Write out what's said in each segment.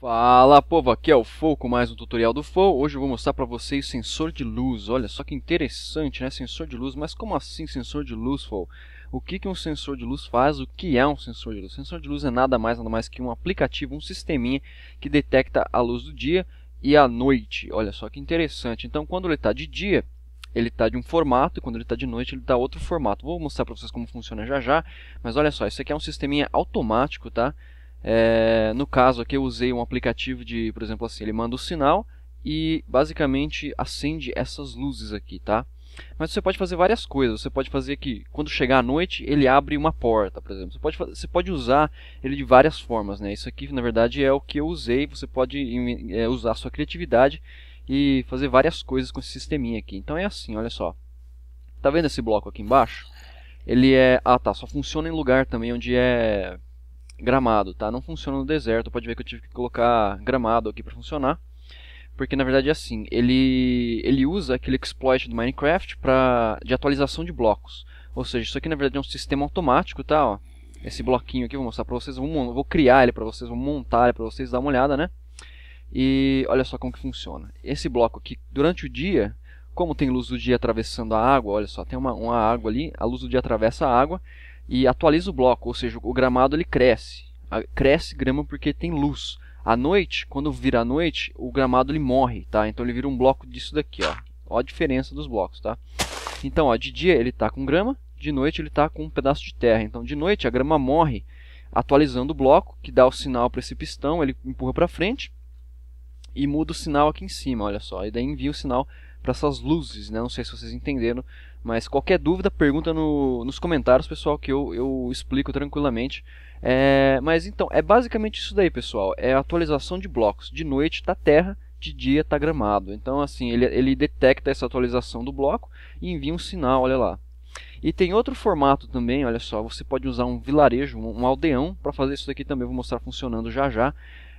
Fala povo, aqui é o Fou com mais um tutorial do Fou. Hoje eu vou mostrar para vocês sensor de luz. Olha só que interessante, né? Sensor de luz, mas como assim sensor de luz, Fou? O que, que um sensor de luz faz? O que é um sensor de luz? Sensor de luz é nada mais, nada mais que um aplicativo, um sisteminha que detecta a luz do dia e a noite. Olha só que interessante. Então, quando ele está de dia, ele está de um formato, e quando ele está de noite, ele está outro formato. Vou mostrar para vocês como funciona já já, mas olha só, isso aqui é um sisteminha automático, tá? É, no caso aqui eu usei um aplicativo de, por exemplo assim, ele manda o um sinal e basicamente acende essas luzes aqui, tá? Mas você pode fazer várias coisas. Você pode fazer que quando chegar à noite ele abre uma porta, por exemplo. Você pode, você pode usar ele de várias formas, né? Isso aqui na verdade é o que eu usei. Você pode é, usar a sua criatividade e fazer várias coisas com esse sisteminha aqui. Então é assim, olha só. Tá vendo esse bloco aqui embaixo? Ele é, ah tá, só funciona em lugar também onde é gramado, tá? Não funciona no deserto, pode ver que eu tive que colocar gramado aqui para funcionar. Porque na verdade é assim, ele ele usa aquele exploit do Minecraft para de atualização de blocos. Ou seja, isso aqui na verdade é um sistema automático, tá, ó. Esse bloquinho aqui vou mostrar para vocês, vou, vou criar ele para vocês, vou montar ele para vocês dar uma olhada, né? E olha só como que funciona. Esse bloco aqui, durante o dia, como tem luz do dia atravessando a água, olha só, tem uma, uma água ali, a luz do dia atravessa a água, e atualiza o bloco, ou seja, o gramado ele cresce. Cresce grama porque tem luz. À noite, quando vira a noite, o gramado ele morre, tá? Então ele vira um bloco disso daqui, ó. Ó a diferença dos blocos, tá? Então, ó, de dia ele tá com grama, de noite ele tá com um pedaço de terra. Então, de noite a grama morre, atualizando o bloco, que dá o sinal para esse pistão, ele empurra para frente e muda o sinal aqui em cima, olha só. E daí envia o sinal para essas luzes, né? Não sei se vocês entenderam, mas qualquer dúvida, pergunta no, nos comentários, pessoal, que eu, eu explico tranquilamente. É, mas então, é basicamente isso daí, pessoal. É a atualização de blocos. De noite tá terra, de dia tá gramado. Então, assim, ele, ele detecta essa atualização do bloco e envia um sinal, olha lá. E tem outro formato também, olha só, você pode usar um vilarejo, um aldeão, para fazer isso daqui também, vou mostrar funcionando já já.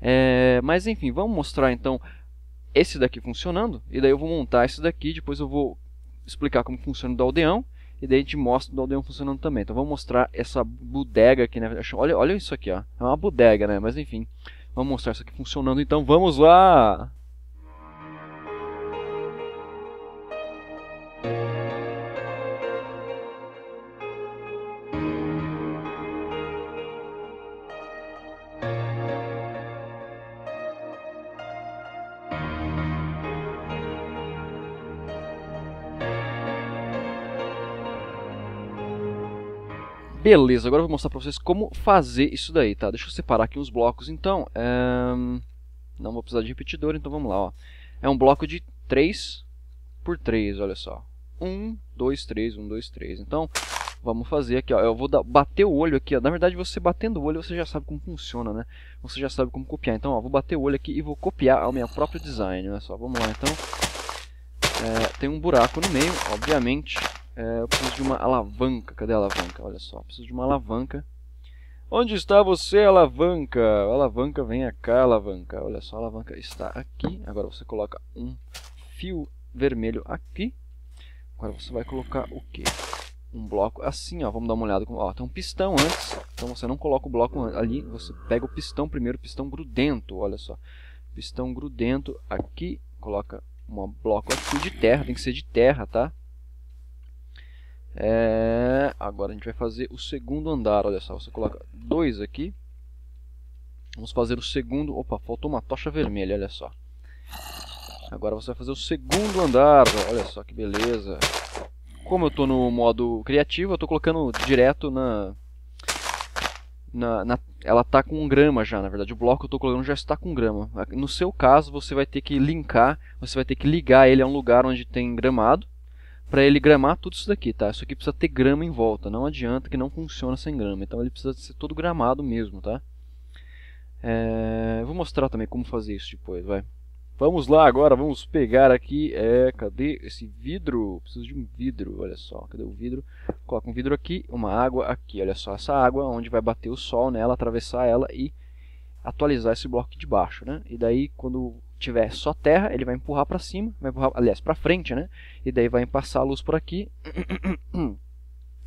É, mas enfim, vamos mostrar então esse daqui funcionando, e daí eu vou montar esse daqui, depois eu vou explicar como funciona o aldeão, e daí a gente mostra o aldeão funcionando também. Então vou mostrar essa bodega aqui, né? Olha, olha isso aqui, ó. É uma bodega, né? Mas enfim, vamos mostrar isso aqui funcionando, então vamos lá! Beleza, agora eu vou mostrar pra vocês como fazer isso daí, tá? Deixa eu separar aqui uns blocos, então. Um, ehm, não vou precisar de repetidor, então vamos lá, ó. É um bloco de 3 por 3, olha só. 1, 2, 3, 1, 2, 3. Então, vamos fazer aqui, ó. Eu vou bater o olho aqui, ó. Na verdade, você batendo o olho, você já sabe como funciona, né? Você já sabe como copiar. Então, ó, vou bater o olho aqui e vou copiar o meu próprio design, olha só. Vamos lá, então. É, tem um buraco no meio, obviamente. É, eu preciso de uma alavanca. Cadê a alavanca? Olha só, preciso de uma alavanca. Onde está você, alavanca? A alavanca, vem cá, alavanca. Olha só, a alavanca está aqui. Agora você coloca um fio vermelho aqui. Agora você vai colocar o quê? Um bloco assim, ó. Vamos dar uma olhada. Ó, tem um pistão antes. Então você não coloca o bloco ali. Você pega o pistão primeiro, pistão grudento. Olha só. Pistão grudento aqui. Coloca um bloco aqui de terra. Tem que ser de terra, tá? É, agora a gente vai fazer o segundo andar, olha só, você coloca dois aqui. Vamos fazer o segundo... Opa, faltou uma tocha vermelha, olha só. Agora você vai fazer o segundo andar, olha só que beleza. Como eu estou no modo criativo, eu estou colocando direto na... Na, na ela está com um grama já, na verdade. O bloco que eu estou colocando já está com grama. No seu caso, você vai ter que linkar, você vai ter que ligar ele a um lugar onde tem gramado para ele gramar tudo isso daqui, tá? Isso aqui precisa ter grama em volta, não adianta que não funciona sem grama. Então ele precisa ser todo gramado mesmo, tá? É... Vou mostrar também como fazer isso depois, vai. Vamos lá agora, vamos pegar aqui, é, cadê esse vidro? Preciso de um vidro, olha só, cadê o vidro? Coloca um vidro aqui, uma água aqui, olha só, essa água é onde vai bater o sol nela, atravessar ela e atualizar esse bloco aqui de baixo, né? E daí quando tiver só terra, ele vai empurrar para cima, vai empurrar, aliás, para frente, né? E daí vai passar a luz por aqui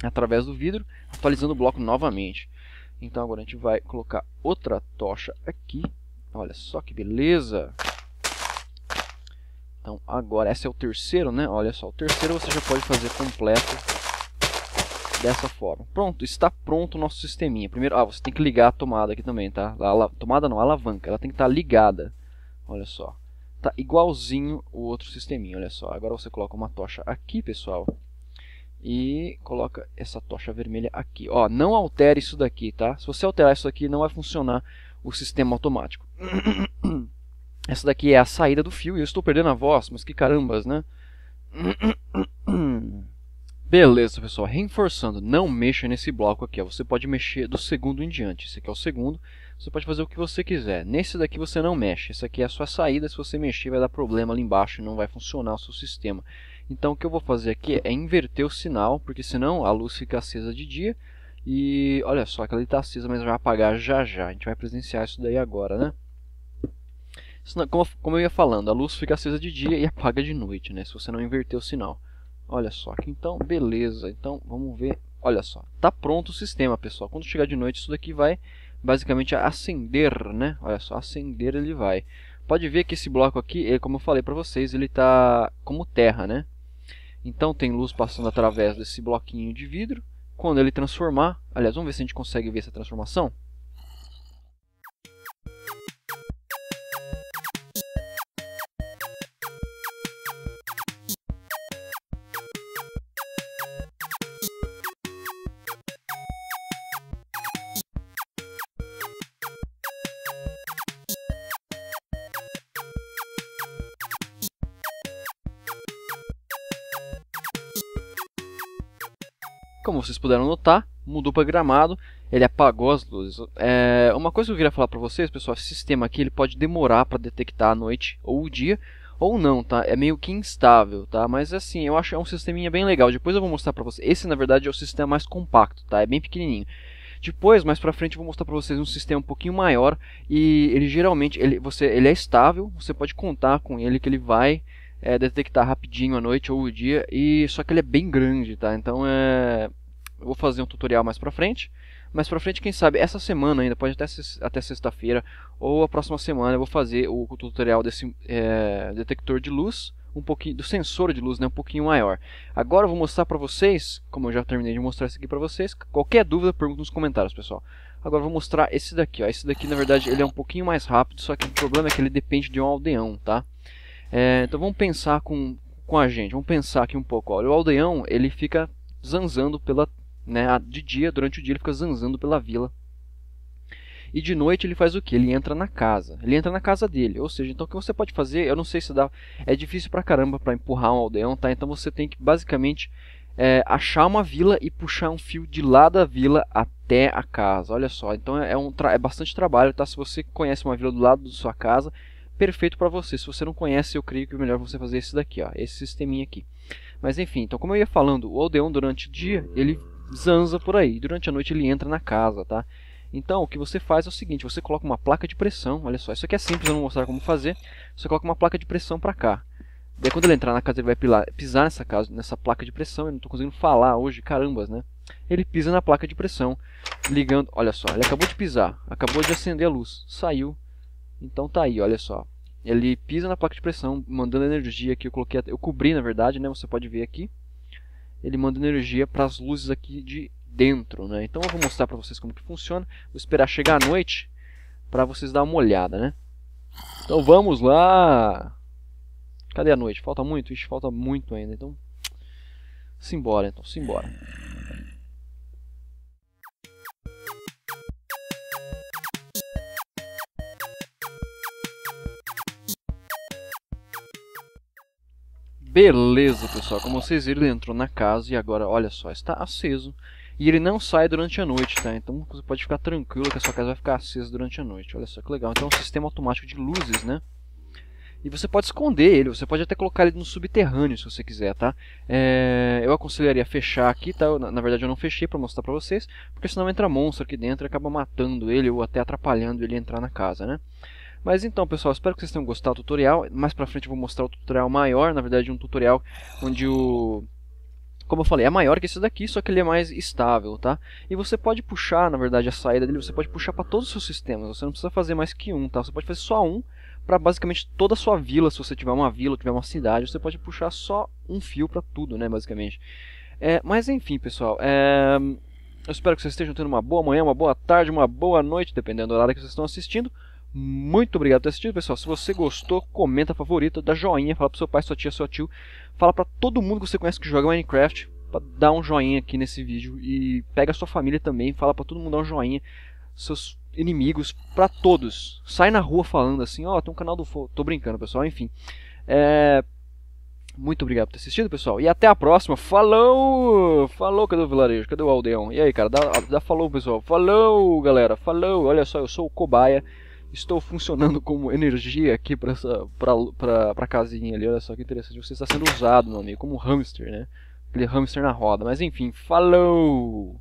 através do vidro, atualizando o bloco novamente. Então agora a gente vai colocar outra tocha aqui. Olha só que beleza! Então agora, esse é o terceiro, né? Olha só, o terceiro você já pode fazer completo dessa forma. Pronto, está pronto o nosso sisteminha. Primeiro, ah, você tem que ligar a tomada aqui também, tá? A, tomada não, a alavanca, ela tem que estar tá ligada. Olha só. Tá igualzinho o outro sisteminha, olha só. Agora você coloca uma tocha aqui, pessoal. E coloca essa tocha vermelha aqui. Ó, não altere isso daqui, tá? Se você alterar isso aqui, não vai funcionar o sistema automático. Essa daqui é a saída do fio e eu estou perdendo a voz, mas que carambas, né? Beleza, pessoal. Reforçando, não mexa nesse bloco aqui. Ó. Você pode mexer do segundo em diante. Esse aqui é o segundo você pode fazer o que você quiser. Nesse daqui você não mexe, essa aqui é a sua saída, se você mexer vai dar problema ali embaixo, e não vai funcionar o seu sistema. Então o que eu vou fazer aqui é inverter o sinal, porque senão a luz fica acesa de dia, e olha só, que ela está acesa, mas vai apagar já já, a gente vai presenciar isso daí agora, né? Como eu ia falando, a luz fica acesa de dia e apaga de noite, né? Se você não inverter o sinal. Olha só, aqui então, beleza. Então, vamos ver. Olha só, tá pronto o sistema, pessoal. Quando chegar de noite, isso daqui vai basicamente é acender, né? Olha só, acender ele vai. Pode ver que esse bloco aqui, como eu falei para vocês, ele está como terra, né? Então tem luz passando através desse bloquinho de vidro. Quando ele transformar, aliás, vamos ver se a gente consegue ver essa transformação. como vocês puderam notar, mudou para gramado, ele apagou as luzes. É, uma coisa que eu queria falar para vocês, pessoal, esse sistema aqui ele pode demorar para detectar a noite ou o dia, ou não, tá? É meio que instável, tá? Mas assim, eu acho é um sisteminha bem legal. Depois eu vou mostrar para vocês. Esse na verdade é o sistema mais compacto, tá? É bem pequenininho. Depois, mais pra frente, eu vou mostrar pra vocês um sistema um pouquinho maior e ele geralmente ele, você, ele é estável, você pode contar com ele que ele vai é, detectar rapidinho a noite ou o dia, e só que ele é bem grande, tá? Então é, eu vou fazer um tutorial mais pra frente. Mais pra frente, quem sabe, essa semana ainda, pode até, até sexta-feira, ou a próxima semana eu vou fazer o, tutorial desse é, detector de luz, um pouquinho do sensor de luz, né, um pouquinho maior. Agora eu vou mostrar pra vocês, como eu já terminei de mostrar isso aqui pra vocês, qualquer dúvida pergunta nos comentários, pessoal. Agora eu vou mostrar esse daqui, ó. Esse daqui, na verdade, ele é um pouquinho mais rápido, só que o problema é que ele depende de um aldeão, tá? É, então vamos pensar com, com a gente, vamos pensar aqui um pouco. Olha, o aldeão ele fica zanzando pela, né, de dia, durante o dia ele fica zanzando pela vila. E de noite ele faz o que? Ele entra na casa. Ele entra na casa dele. Ou seja, então o que você pode fazer? Eu não sei se dá. É difícil pra caramba pra empurrar um aldeão, tá? Então você tem que basicamente é, achar uma vila e puxar um fio de lá da vila até a casa. Olha só, então é, é um é bastante trabalho, tá? Se você conhece uma vila do lado da sua casa, perfeito para você. Se você não conhece, eu creio que o é melhor você fazer esse daqui, ó, esse sisteminha aqui. Mas enfim, então como eu ia falando, o aldeão durante o dia, ele zanza por aí, durante a noite ele entra na casa, tá? Então, o que você faz é o seguinte, você coloca uma placa de pressão, olha só, isso aqui é simples, eu não vou mostrar como fazer. Você coloca uma placa de pressão para cá. Daí quando ele entrar na casa, ele vai pisar nessa, casa, nessa placa de pressão, eu não estou conseguindo falar hoje, carambas, né? Ele pisa na placa de pressão, ligando, olha só, ele acabou de pisar, acabou de acender a luz, saiu, então tá aí, olha só. Ele pisa na placa de pressão, mandando energia que eu coloquei, eu cobri na verdade, né? Você pode ver aqui. Ele manda energia para as luzes aqui de dentro, né? Então eu vou mostrar para vocês como que funciona. Vou esperar chegar à noite para vocês dar uma olhada, né? Então vamos lá. Cadê a noite? Falta muito? Ixi, falta muito ainda. Então simbora, então simbora. Beleza, pessoal. Como vocês viram, ele entrou na casa e agora, olha só, está aceso. E ele não sai durante a noite, tá? Então você pode ficar tranquilo que a sua casa vai ficar acesa durante a noite. Olha só que legal. Então é um sistema automático de luzes, né? E você pode esconder ele, você pode até colocar ele no subterrâneo se você quiser, tá? É... eu aconselharia fechar aqui, tá? na, verdade eu não fechei para mostrar para vocês, porque senão entra monstro aqui dentro e acaba matando ele ou até atrapalhando ele entrar na casa, né? Mas então, pessoal, espero que vocês tenham gostado do tutorial. Mais pra frente eu vou mostrar o tutorial maior, na verdade um tutorial onde o... Como eu falei, é maior que esse daqui, só que ele é mais estável, tá? E você pode puxar, na verdade, a saída dele, você pode puxar para todos os seus sistemas. Você não precisa fazer mais que um, tá? Você pode fazer só um para basicamente toda a sua vila. Se você tiver uma vila, tiver uma cidade, você pode puxar só um fio para tudo, né, basicamente. É, mas enfim, pessoal, é... eu espero que vocês estejam tendo uma boa manhã, uma boa tarde, uma boa noite, dependendo do horário que vocês estão assistindo. Muito obrigado por ter assistido, pessoal. Se você gostou, comenta favorita, dá joinha, fala pro seu pai, sua tia, seu tio. Fala para todo mundo que você conhece que joga Minecraft, pra dar um joinha aqui nesse vídeo. E pega a sua família também, fala para todo mundo dar um joinha. Seus inimigos, para todos. Sai na rua falando assim, ó, oh, tem um canal do... Fo Tô brincando, pessoal, enfim. É... Muito obrigado por ter assistido, pessoal. E até a próxima. Falou! Falou, cadê o vilarejo? Cadê o aldeão? E aí, cara? Dá, dá falou, pessoal. Falou, galera. Falou. Olha só, eu sou o Cobaia. Estou funcionando como energia aqui pra, essa, pra, pra, pra casinha ali. Olha só que interessante. Você está sendo usado, meu amigo, como hamster, né? Aquele hamster na roda. Mas enfim, falou!